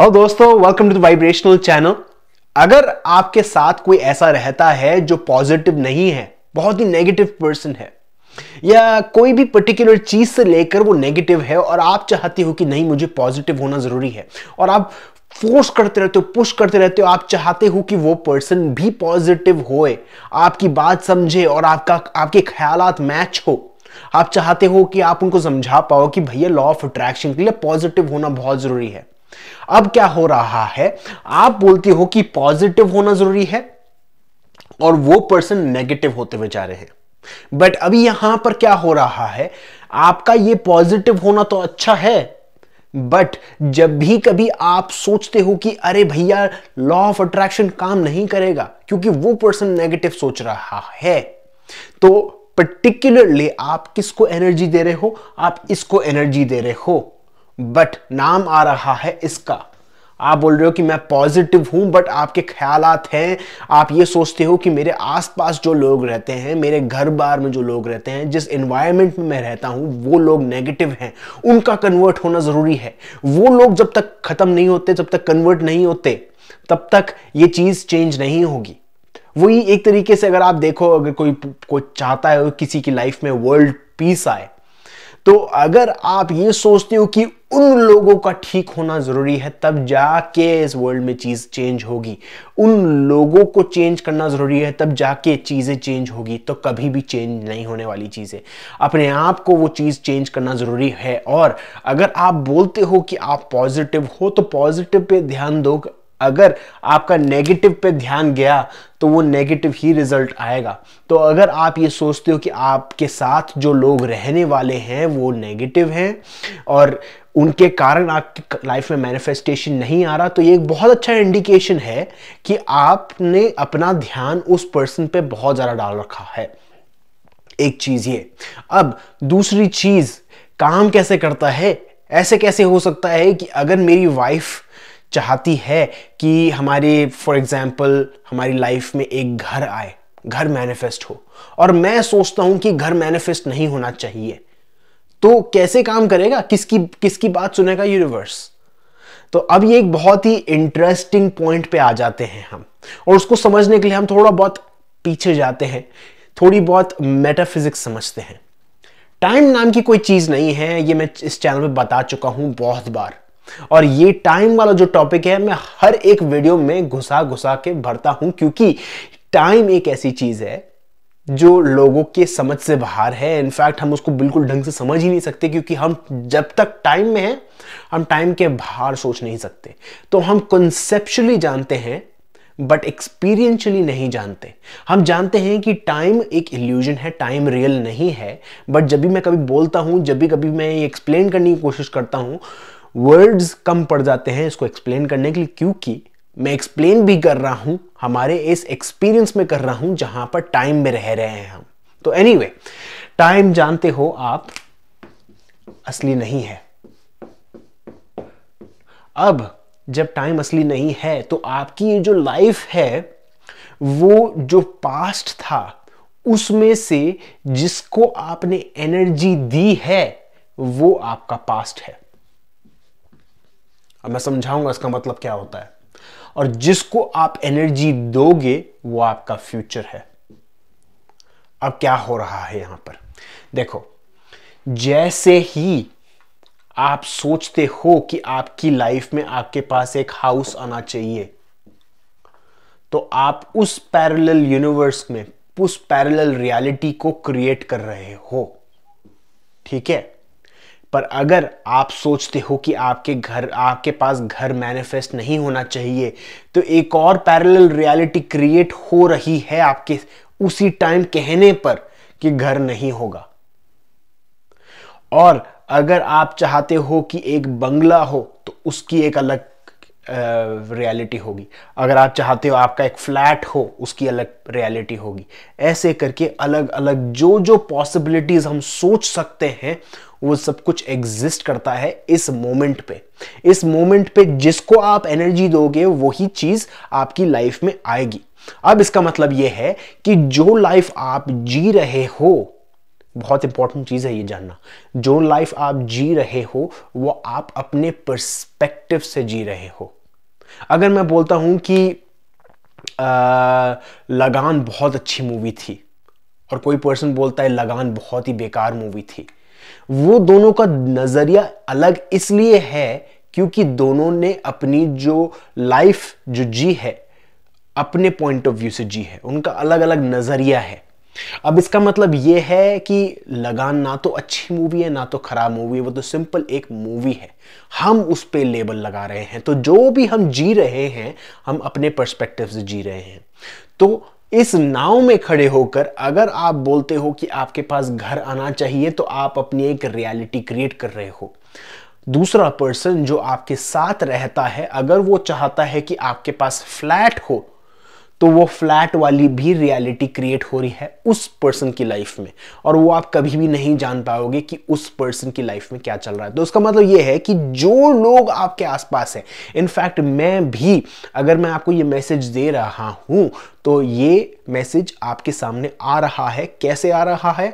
hello दोस्तों welcome to the vibrational channel अगर आपके साथ कोई ऐसा रहता है जो पॉजिटिव नहीं है बहुत ही नेगेटिव पर्सन है या कोई भी पर्टिकुलर चीज से लेकर वो नेगेटिव है और आप चाहते हो कि नहीं मुझे पॉजिटिव होना जरूरी है और आप फोर्स करते रहते हो पुश करते रहते हो आप चाहते हो कि वो पर्सन भी पॉजिटिव होए आपकी बात समझे और आपका आपके ख्याल मैच हो आप चाहते हो कि आप उनको समझा पाओ कि भैया लॉ ऑफ अट्रैक्शन के लिए पॉजिटिव होना बहुत जरूरी है अब क्या हो रहा है आप बोलती हो कि पॉजिटिव होना जरूरी है और वो पर्सन नेगेटिव होते हुए जा रहे हैं बट अभी यहां पर क्या हो रहा है आपका ये पॉजिटिव होना तो अच्छा है बट जब भी कभी आप सोचते हो कि अरे भैया लॉ ऑफ अट्रैक्शन काम नहीं करेगा क्योंकि वो पर्सन नेगेटिव सोच रहा है तो पर्टिकुलरली आप किसको एनर्जी दे रहे हो आप इसको एनर्जी दे रहे हो बट नाम आ रहा है इसका आप बोल रहे हो कि मैं पॉजिटिव हूं बट आपके ख्याल हैं आप ये सोचते हो कि मेरे आसपास जो लोग रहते हैं मेरे घर बार में जो लोग रहते हैं जिस इन्वायरमेंट में मैं रहता हूं वो लोग नेगेटिव हैं उनका कन्वर्ट होना ज़रूरी है वो लोग जब तक ख़त्म नहीं होते जब तक कन्वर्ट नहीं होते तब तक ये चीज़ चेंज नहीं होगी वही एक तरीके से अगर आप देखो अगर कोई कोई चाहता है किसी की लाइफ में वर्ल्ड पीस आए तो अगर आप ये सोचते हो कि उन लोगों का ठीक होना जरूरी है तब जाके इस वर्ल्ड में चीज चेंज होगी उन लोगों को चेंज करना जरूरी है तब जाके चीजें चेंज होगी तो कभी भी चेंज नहीं होने वाली चीजें अपने आप को वो चीज चेंज करना जरूरी है और अगर आप बोलते हो कि आप पॉजिटिव हो तो पॉजिटिव पे ध्यान दो अगर आपका नेगेटिव पे ध्यान गया तो वो नेगेटिव ही रिजल्ट आएगा तो अगर आप ये सोचते हो कि आपके साथ जो लोग रहने वाले हैं वो नेगेटिव हैं और उनके कारण आपकी लाइफ में मैनिफेस्टेशन नहीं आ रहा तो ये एक बहुत अच्छा इंडिकेशन है कि आपने अपना ध्यान उस पर्सन पे बहुत ज़्यादा डाल रखा है एक चीज़ ये अब दूसरी चीज़ काम कैसे करता है ऐसे कैसे हो सकता है कि अगर मेरी वाइफ चाहती है कि हमारी फॉर एग्ज़ाम्पल हमारी लाइफ में एक घर आए घर मैनिफेस्ट हो और मैं सोचता हूं कि घर मैनिफेस्ट नहीं होना चाहिए तो कैसे काम करेगा किसकी किसकी बात सुनेगा यूनिवर्स तो अब ये एक बहुत ही इंटरेस्टिंग पॉइंट पे आ जाते हैं हम और उसको समझने के लिए हम थोड़ा बहुत पीछे जाते हैं थोड़ी बहुत मेटाफिजिक्स समझते हैं टाइम नाम की कोई चीज़ नहीं है ये मैं इस चैनल में बता चुका हूं बहुत बार और ये टाइम वाला जो टॉपिक है मैं हर एक वीडियो में घुसा घुसा के भरता हूं क्योंकि टाइम एक ऐसी चीज है जो लोगों के समझ से बाहर है इनफैक्ट हम उसको बिल्कुल ढंग से समझ ही नहीं सकते क्योंकि हम जब तक टाइम में हैं हम टाइम के बाहर सोच नहीं सकते तो हम कंसेप्चुअली जानते हैं बट एक्सपीरियंशली नहीं जानते हम जानते हैं कि टाइम एक इल्यूजन है टाइम रियल नहीं है बट जब भी मैं कभी बोलता हूँ जब भी कभी मैं ये एक्सप्लेन करने की कोशिश करता हूँ वर्ड्स कम पड़ जाते हैं इसको एक्सप्लेन करने के लिए क्योंकि मैं एक्सप्लेन भी कर रहा हूं हमारे इस एक्सपीरियंस में कर रहा हूं जहां पर टाइम में रह रहे हैं हम तो एनी anyway, टाइम जानते हो आप असली नहीं है अब जब टाइम असली नहीं है तो आपकी ये जो लाइफ है वो जो पास्ट था उसमें से जिसको आपने एनर्जी दी है वो आपका पास्ट है अब मैं समझाऊंगा इसका मतलब क्या होता है और जिसको आप एनर्जी दोगे वो आपका फ्यूचर है अब क्या हो रहा है यहां पर देखो जैसे ही आप सोचते हो कि आपकी लाइफ में आपके पास एक हाउस आना चाहिए तो आप उस पैरेलल यूनिवर्स में उस पैरेलल रियलिटी को क्रिएट कर रहे हो ठीक है पर अगर आप सोचते हो कि आपके घर आपके पास घर मैनिफेस्ट नहीं होना चाहिए तो एक और पैरेलल रियलिटी क्रिएट हो रही है आपके उसी टाइम कहने पर कि घर नहीं होगा और अगर आप चाहते हो कि एक बंगला हो तो उसकी एक अलग रियलिटी होगी अगर आप चाहते हो आपका एक फ्लैट हो उसकी अलग रियलिटी होगी ऐसे करके अलग अलग जो जो पॉसिबिलिटीज हम सोच सकते हैं वो सब कुछ एग्जिस्ट करता है इस मोमेंट पे इस मोमेंट पे जिसको आप एनर्जी दोगे वही चीज आपकी लाइफ में आएगी अब इसका मतलब यह है कि जो लाइफ आप जी रहे हो बहुत इंपॉर्टेंट चीज़ है ये जानना जो लाइफ आप जी रहे हो वो आप अपने पर्सपेक्टिव से जी रहे हो अगर मैं बोलता हूँ कि आ, लगान बहुत अच्छी मूवी थी और कोई पर्सन बोलता है लगान बहुत ही बेकार मूवी थी वो दोनों का नज़रिया अलग इसलिए है क्योंकि दोनों ने अपनी जो लाइफ जो जी है अपने पॉइंट ऑफ व्यू से जी है उनका अलग अलग नज़रिया है अब इसका मतलब ये है कि लगान ना तो अच्छी मूवी है ना तो खराब मूवी है वो तो सिंपल एक मूवी है हम उस पर लेबल लगा रहे हैं तो जो भी हम जी रहे हैं हम अपने पर्सपेक्टिव से जी रहे हैं तो इस नाव में खड़े होकर अगर आप बोलते हो कि आपके पास घर आना चाहिए तो आप अपनी एक रियलिटी क्रिएट कर रहे हो दूसरा पर्सन जो आपके साथ रहता है अगर वो चाहता है कि आपके पास फ्लैट हो तो वो फ्लैट वाली भी रियलिटी क्रिएट हो रही है उस पर्सन की लाइफ में और वो आप कभी भी नहीं जान पाओगे कि उस पर्सन की लाइफ में क्या चल रहा है तो उसका मतलब ये है कि जो लोग आपके आसपास हैं इनफैक्ट मैं भी अगर मैं आपको ये मैसेज दे रहा हूँ तो ये मैसेज आपके सामने आ रहा है कैसे आ रहा है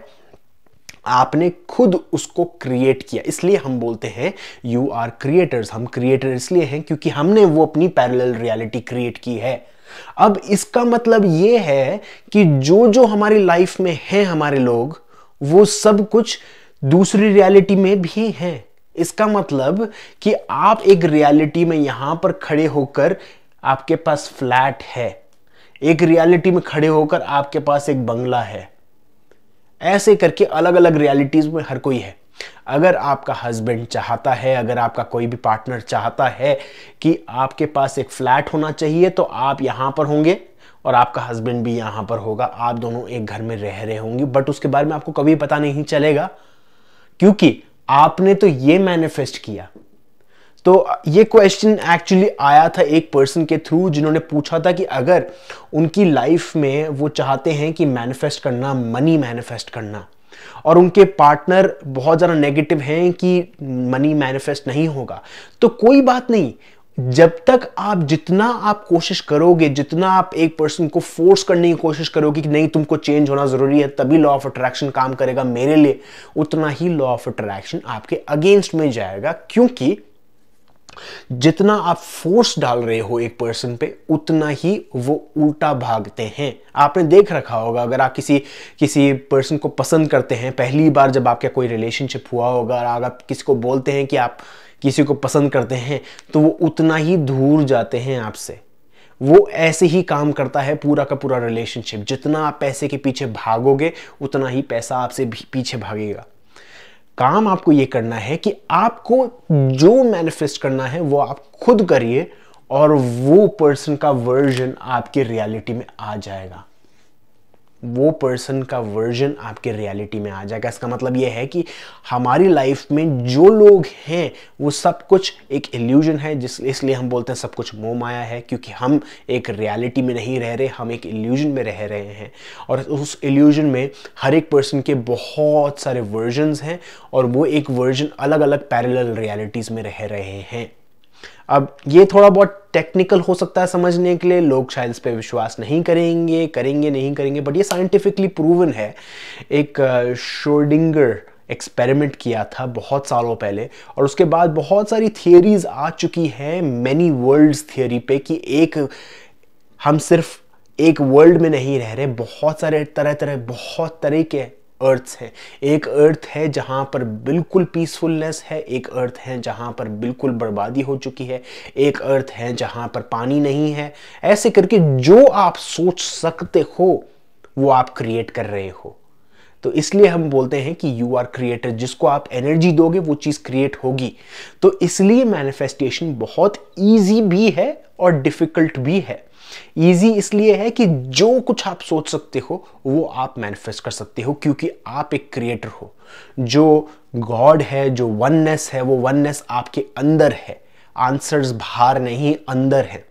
आपने खुद उसको क्रिएट किया इसलिए हम बोलते हैं यू आर क्रिएटर्स हम क्रिएटर इसलिए हैं क्योंकि हमने वो अपनी पैरेलल रियलिटी क्रिएट की है अब इसका मतलब ये है कि जो जो हमारी लाइफ में हैं हमारे लोग वो सब कुछ दूसरी रियलिटी में भी हैं इसका मतलब कि आप एक रियलिटी में यहां पर खड़े होकर आपके पास फ्लैट है एक रियलिटी में खड़े होकर आपके पास एक बंगला है ऐसे करके अलग अलग रियलिटीज में हर कोई है अगर आपका हस्बैंड चाहता है अगर आपका कोई भी पार्टनर चाहता है कि आपके पास एक फ्लैट होना चाहिए तो आप यहाँ पर होंगे और आपका हस्बैंड भी यहाँ पर होगा आप दोनों एक घर में रह रहे होंगे बट उसके बारे में आपको कभी पता नहीं चलेगा क्योंकि आपने तो ये मैनिफेस्ट किया तो ये क्वेश्चन एक्चुअली आया था एक पर्सन के थ्रू जिन्होंने पूछा था कि अगर उनकी लाइफ में वो चाहते हैं कि मैनिफेस्ट करना मनी मैनिफेस्ट करना और उनके पार्टनर बहुत ज़्यादा नेगेटिव हैं कि मनी मैनिफेस्ट नहीं होगा तो कोई बात नहीं जब तक आप जितना आप कोशिश करोगे जितना आप एक पर्सन को फोर्स करने की कोशिश करोगे कि नहीं तुमको चेंज होना ज़रूरी है तभी लॉ ऑफ अट्रैक्शन काम करेगा मेरे लिए उतना ही लॉ ऑफ अट्रैक्शन आपके अगेंस्ट में जाएगा क्योंकि जितना आप फोर्स डाल रहे हो एक पर्सन पे उतना ही वो उल्टा भागते हैं आपने देख रखा होगा अगर आप किसी किसी पर्सन को पसंद करते हैं पहली बार जब आपका कोई रिलेशनशिप हुआ होगा और आप किसी को बोलते हैं कि आप किसी को पसंद करते हैं तो वो उतना ही दूर जाते हैं आपसे वो ऐसे ही काम करता है पूरा का पूरा रिलेशनशिप जितना आप पैसे के पीछे भागोगे उतना ही पैसा आपसे पीछे भागेगा काम आपको ये करना है कि आपको जो मैनिफेस्ट करना है वो आप खुद करिए और वो पर्सन का वर्जन आपकी रियलिटी में आ जाएगा वो पर्सन का वर्जन आपके रियलिटी में आ जाएगा इसका मतलब ये है कि हमारी लाइफ में जो लोग हैं वो सब कुछ एक इल्यूजन है जिस इसलिए हम बोलते हैं सब कुछ मोह माया है क्योंकि हम एक रियलिटी में नहीं रह रहे हम एक इल्यूजन में रह रहे हैं और उस इल्यूजन में हर एक पर्सन के बहुत सारे वर्जनस हैं और वो एक वर्जन अलग अलग पैरल रियलिटीज़ में रह रहे हैं अब ये थोड़ा बहुत टेक्निकल हो सकता है समझने के लिए लोग शायद इस पर विश्वास नहीं करेंगे करेंगे नहीं करेंगे बट ये साइंटिफिकली प्रूवन है एक शोडिंगर एक्सपेरिमेंट किया था बहुत सालों पहले और उसके बाद बहुत सारी थियोरीज आ चुकी हैं मैनी वर्ल्ड्स थियोरी पे कि एक हम सिर्फ एक वर्ल्ड में नहीं रह रहे बहुत सारे तरह तरह बहुत तरह के अर्थ है एक अर्थ है जहाँ पर बिल्कुल पीसफुलनेस है एक अर्थ है जहाँ पर बिल्कुल बर्बादी हो चुकी है एक अर्थ है जहाँ पर पानी नहीं है ऐसे करके जो आप सोच सकते हो वो आप क्रिएट कर रहे हो तो इसलिए हम बोलते हैं कि यू आर क्रिएटर जिसको आप एनर्जी दोगे वो चीज़ क्रिएट होगी तो इसलिए मैनिफेस्टेशन बहुत ईजी भी है और डिफ़िकल्ट भी है ईजी इसलिए है कि जो कुछ आप सोच सकते हो वो आप मैनिफेस्ट कर सकते हो क्योंकि आप एक क्रिएटर हो जो गॉड है जो वननेस है वो वननेस आपके अंदर है आंसर्स बाहर नहीं अंदर है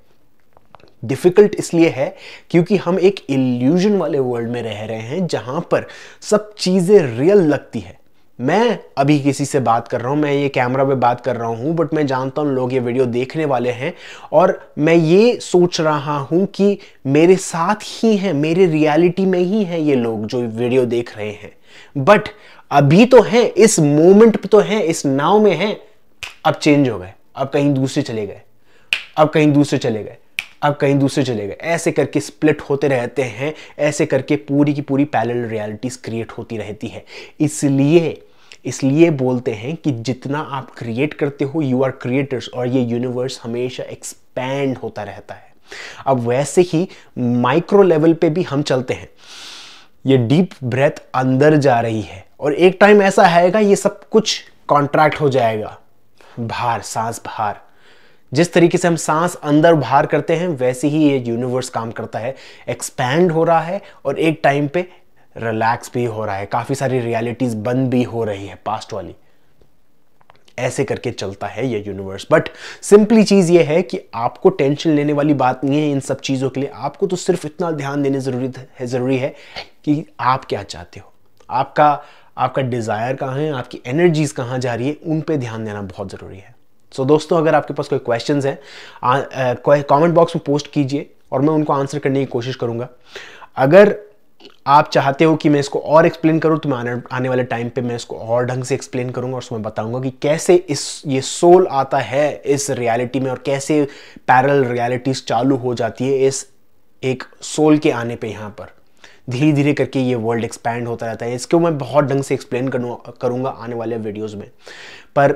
डिफिकल्ट इसलिए है क्योंकि हम एक इल्यूजन वाले वर्ल्ड में रह रहे हैं जहां पर सब चीज़ें रियल लगती है मैं अभी किसी से बात कर रहा हूँ मैं ये कैमरा पे बात कर रहा हूँ बट मैं जानता हूँ लोग ये वीडियो देखने वाले हैं और मैं ये सोच रहा हूँ कि मेरे साथ ही हैं मेरे रियलिटी में ही हैं ये लोग जो वीडियो देख रहे हैं बट अभी तो हैं इस मोमेंट पे तो हैं इस नाव में हैं अब चेंज हो गए अब कहीं दूसरे चले गए अब कहीं दूसरे चले गए अब कहीं दूसरे चले गए ऐसे करके स्प्लिट होते रहते हैं ऐसे करके पूरी की पूरी पैरल रियलिटीज़ क्रिएट होती रहती है इसलिए इसलिए बोलते हैं कि जितना आप क्रिएट करते हो यू आर क्रिएटर्स और ये यूनिवर्स हमेशा एक्सपैंड होता रहता है अब वैसे ही माइक्रो लेवल पे भी हम चलते हैं ये डीप ब्रेथ अंदर जा रही है और एक टाइम ऐसा आएगा ये सब कुछ कॉन्ट्रैक्ट हो जाएगा बाहर सांस बाहर जिस तरीके से हम सांस अंदर बाहर करते हैं वैसे ही ये यूनिवर्स काम करता है एक्सपैंड हो रहा है और एक टाइम पे रिलैक्स भी हो रहा है काफ़ी सारी रियलिटीज़ बंद भी हो रही है पास्ट वाली ऐसे करके चलता है ये यूनिवर्स बट सिंपली चीज़ ये है कि आपको टेंशन लेने वाली बात नहीं है इन सब चीज़ों के लिए आपको तो सिर्फ इतना ध्यान देने ज़रूरी है ज़रूरी है कि आप क्या चाहते हो आपका आपका डिज़ायर कहाँ है आपकी एनर्जीज़ कहाँ जा रही है उन पर ध्यान देना बहुत ज़रूरी है सो so, दोस्तों अगर आपके पास कोई क्वेश्चन है कॉमेंट बॉक्स में पोस्ट कीजिए और मैं उनको आंसर करने की कोशिश करूँगा अगर आप चाहते हो कि मैं इसको और एक्सप्लेन करूं तो मैं आने, आने वाले टाइम पे मैं इसको और ढंग से एक्सप्लेन करूंगा और उसमें बताऊंगा कि कैसे इस ये सोल आता है इस रियलिटी में और कैसे पैरल रियलिटीज चालू हो जाती है इस एक सोल के आने पे यहाँ पर धीरे धीरे करके ये वर्ल्ड एक्सपैंड होता रहता है इसको मैं बहुत ढंग से एक्सप्लेन करूँगा आने वाले वीडियोज़ में पर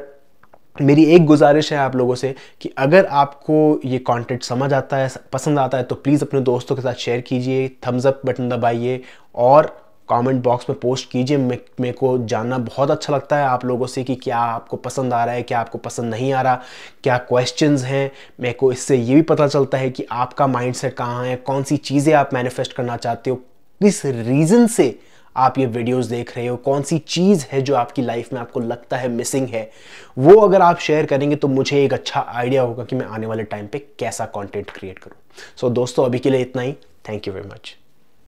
मेरी एक गुजारिश है आप लोगों से कि अगर आपको ये कंटेंट समझ आता है पसंद आता है तो प्लीज़ अपने दोस्तों के साथ शेयर कीजिए थम्स अप बटन दबाइए और कमेंट बॉक्स में पोस्ट कीजिए मेरे को जानना बहुत अच्छा लगता है आप लोगों से कि क्या आपको पसंद आ रहा है क्या आपको पसंद नहीं आ रहा क्या क्वेश्चंस हैं मेरे को इससे ये भी पता चलता है कि आपका माइंडसेट कहाँ है कौन सी चीज़ें आप मैनिफेस्ट करना चाहते हो किस रीज़न से आप ये वीडियोस देख रहे हो कौन सी चीज़ है जो आपकी लाइफ में आपको लगता है मिसिंग है वो अगर आप शेयर करेंगे तो मुझे एक अच्छा आइडिया होगा कि मैं आने वाले टाइम पे कैसा कंटेंट क्रिएट करूँ सो so, दोस्तों अभी के लिए इतना ही थैंक यू वेरी मच